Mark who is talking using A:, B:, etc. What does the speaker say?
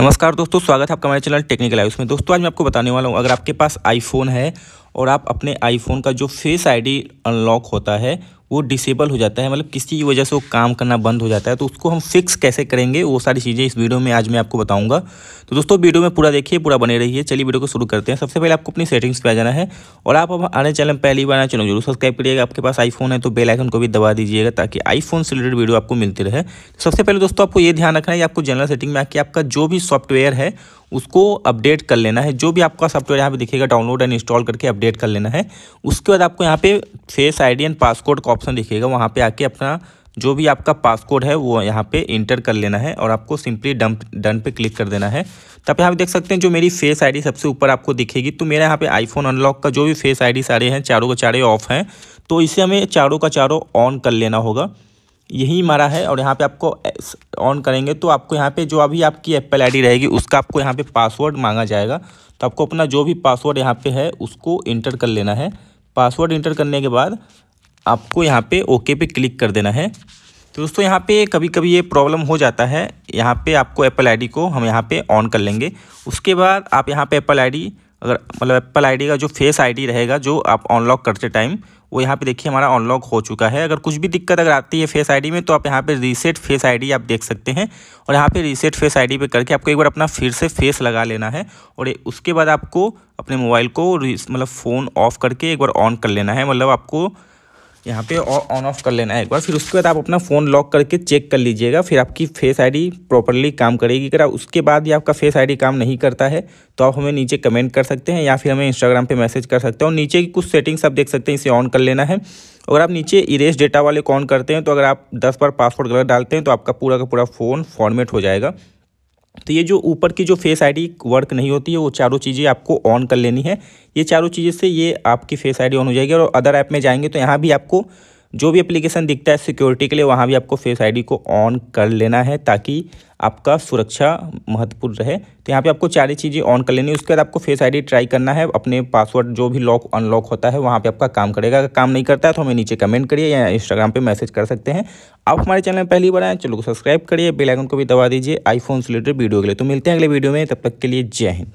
A: नमस्कार दोस्तों स्वागत है आपका हमारे चैनल टेक्निकल लाइव में दोस्तों आज मैं आपको बताने वाला हूँ अगर आपके पास आईफोन है और आप अपने आईफोन का जो फेस आईडी अनलॉक होता है वो डिसेबल हो जाता है मतलब किसी वजह से वो काम करना बंद हो जाता है तो उसको हम फिक्स कैसे करेंगे वो सारी चीज़ें इस वीडियो में आज मैं आपको बताऊंगा तो दोस्तों वीडियो में पूरा देखिए पूरा बने रहिए चलिए वीडियो को शुरू करते हैं सबसे पहले आपको अपनी सेटिंग्स पर आ जाना है और आप आने चैनल पहली बार आना चैनल जरूर सब्सक्राइब करिएगा आपके पास आईफोन है तो बेलाइकन को भी दबा दीजिएगा ताकि आईफोन से रिलेटेड वीडियो आपको मिलती रहे तो सबसे पहले दोस्तों आपको ये ध्यान रखना है आपको जनरल सेटिंग में आके आपका जो भी सॉफ्टवेयर है उसको अपडेट कर लेना है जो भी आपका सॉफ्टवेयर यहाँ पे दिखेगा डाउनलोड एंड इंस्टॉल करके अपडेट कर लेना है उसके बाद आपको यहाँ पे फेस आईडी एंड पासकोड का ऑप्शन दिखेगा वहाँ पे आके अपना जो भी आपका पासकोड है वो यहाँ पे इंटर कर लेना है और आपको सिंपली डंप डन पे क्लिक कर देना है तब यहाँ पे देख सकते हैं जो मेरी फेस आईडी सबसे ऊपर आपको दिखेगी तो मेरा यहाँ पे आईफोन अनलॉक का जो भी फेस आईडी सारे हैं चारों का चारे ऑफ हैं तो इसे हमें चारों का चारों ऑन कर लेना होगा यही हमारा है और यहाँ पे आपको ऑन करेंगे तो आपको यहाँ पे जो अभी आपकी एप्पल आईडी रहेगी उसका आपको यहाँ पे पासवर्ड मांगा जाएगा तो आपको अपना जो भी पासवर्ड यहाँ पे है उसको इंटर कर लेना है पासवर्ड इंटर करने के बाद आपको यहाँ पे ओके पे क्लिक कर देना है तो दोस्तों यहाँ पे कभी कभी ये प्रॉब्लम हो जाता है यहाँ पर आपको एप्पल आई को हम यहाँ पर ऑन कर लेंगे उसके बाद आप यहाँ पर एप्पल आई अगर मतलब एप्पल आई का जो फेस आई रहेगा जो आप अनलॉक करते टाइम वो यहाँ पे देखिए हमारा अनलॉक हो चुका है अगर कुछ भी दिक्कत अगर आती है फेस आईडी में तो आप यहाँ पे रीसेट फेस आईडी आप देख सकते हैं और यहाँ पे रीसेट फेस आईडी पे करके आपको एक बार अपना फिर से फेस लगा लेना है और उसके बाद आपको अपने मोबाइल को मतलब फ़ोन ऑफ़ करके एक बार ऑन कर लेना है मतलब आपको यहाँ पे ऑन ऑफ कर लेना है एक बार फिर उसके बाद आप अपना फ़ोन लॉक करके चेक कर लीजिएगा फिर आपकी फेस आईडी प्रॉपरली काम करेगी अगर उसके बाद ही आपका फेस आईडी काम नहीं करता है तो आप हमें नीचे कमेंट कर सकते हैं या फिर हमें इंस्टाग्राम पर मैसेज कर सकते हैं और नीचे की कुछ सेटिंग्स आप देख सकते हैं इसे ऑन कर लेना है अगर आप नीचे इरेज डेटा वाले कॉन करते हैं तो अगर आप दस बार पासवर्ड गलत डालते हैं तो आपका पूरा का पूरा फ़ोन फॉर्मेट हो जाएगा तो ये जो ऊपर की जो फेस आईडी वर्क नहीं होती है वो चारों चीज़ें आपको ऑन कर लेनी है ये चारों चीज़ें से ये आपकी फेस आईडी ऑन हो जाएगी और अदर ऐप में जाएंगे तो यहाँ भी आपको जो भी एप्लीकेशन दिखता है सिक्योरिटी के लिए वहाँ भी आपको फेस आईडी को ऑन कर लेना है ताकि आपका सुरक्षा महत्वपूर्ण रहे तो यहाँ पे आपको चार ही चीज़ें ऑन कर लेनी है उसके बाद आपको फेस आईडी ट्राई करना है अपने पासवर्ड जो भी लॉक अनलॉक होता है वहाँ पे आपका काम करेगा अगर काम नहीं करता है तो हमें नीचे कमेंट करिए या इंस्टाग्राम पर मैसेज कर सकते हैं आप हमारे चैनल में पहली बार आए चलो को सब्सक्राइब करिए बेलाइकन को भी दबा दीजिए आईफोन से रिलेटेड वीडियो के लिए तो मिलते हैं अगले वीडियो में तब तक के लिए जय हिंद